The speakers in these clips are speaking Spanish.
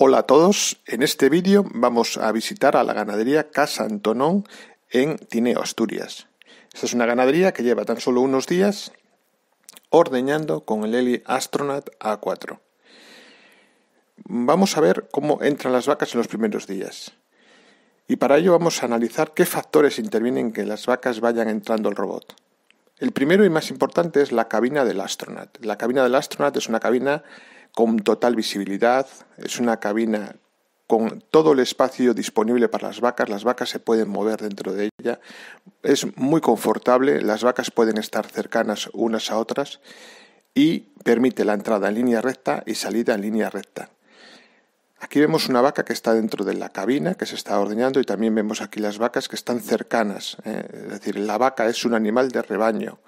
Hola a todos, en este vídeo vamos a visitar a la ganadería Casa Antonón en Tineo, Asturias. Esta es una ganadería que lleva tan solo unos días ordeñando con el Eli Astronaut A4. Vamos a ver cómo entran las vacas en los primeros días. Y para ello vamos a analizar qué factores intervienen que las vacas vayan entrando al robot. El primero y más importante es la cabina del Astronaut. La cabina del Astronaut es una cabina con total visibilidad, es una cabina con todo el espacio disponible para las vacas, las vacas se pueden mover dentro de ella, es muy confortable, las vacas pueden estar cercanas unas a otras y permite la entrada en línea recta y salida en línea recta. Aquí vemos una vaca que está dentro de la cabina, que se está ordeñando, y también vemos aquí las vacas que están cercanas. Eh, es decir, la vaca es un animal de rebaño.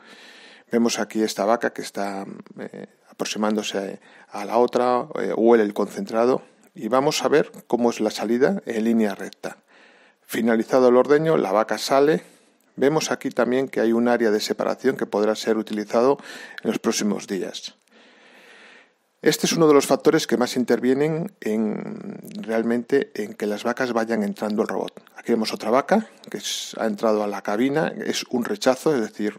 Vemos aquí esta vaca que está eh, aproximándose a la otra, eh, huele el concentrado y vamos a ver cómo es la salida en línea recta. Finalizado el ordeño, la vaca sale. Vemos aquí también que hay un área de separación que podrá ser utilizado en los próximos días. Este es uno de los factores que más intervienen en realmente en que las vacas vayan entrando al robot. Aquí vemos otra vaca que ha entrado a la cabina, es un rechazo, es decir,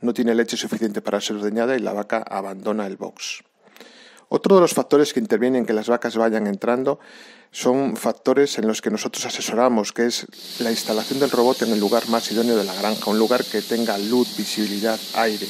no tiene leche suficiente para ser ordeñada y la vaca abandona el box. Otro de los factores que intervienen en que las vacas vayan entrando son factores en los que nosotros asesoramos, que es la instalación del robot en el lugar más idóneo de la granja, un lugar que tenga luz, visibilidad, aire.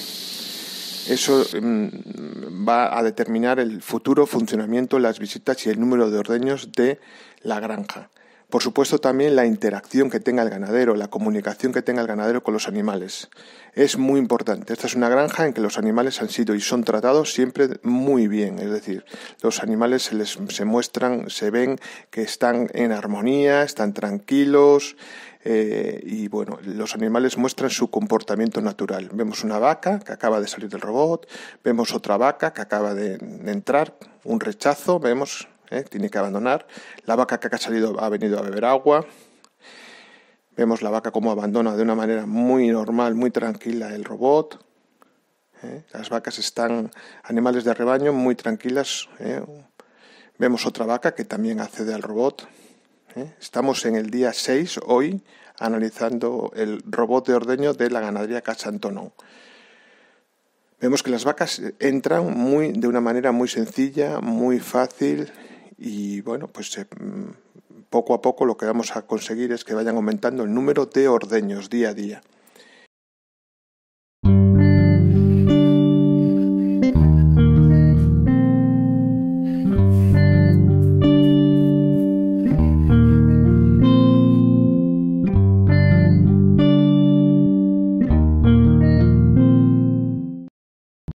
Eso mm, va a determinar el futuro funcionamiento, las visitas y el número de ordeños de la granja. Por supuesto también la interacción que tenga el ganadero, la comunicación que tenga el ganadero con los animales. Es muy importante. Esta es una granja en que los animales han sido y son tratados siempre muy bien. Es decir, los animales se, les, se muestran, se ven que están en armonía, están tranquilos, eh, y bueno, los animales muestran su comportamiento natural. Vemos una vaca que acaba de salir del robot, vemos otra vaca que acaba de entrar, un rechazo, vemos ¿eh? tiene que abandonar. La vaca que ha salido ha venido a beber agua. Vemos la vaca como abandona de una manera muy normal, muy tranquila el robot. ¿eh? Las vacas están, animales de rebaño, muy tranquilas. ¿eh? Vemos otra vaca que también accede al robot. Estamos en el día 6 hoy analizando el robot de ordeño de la ganadería Casa Vemos que las vacas entran muy, de una manera muy sencilla, muy fácil, y bueno, pues eh, poco a poco lo que vamos a conseguir es que vayan aumentando el número de ordeños día a día.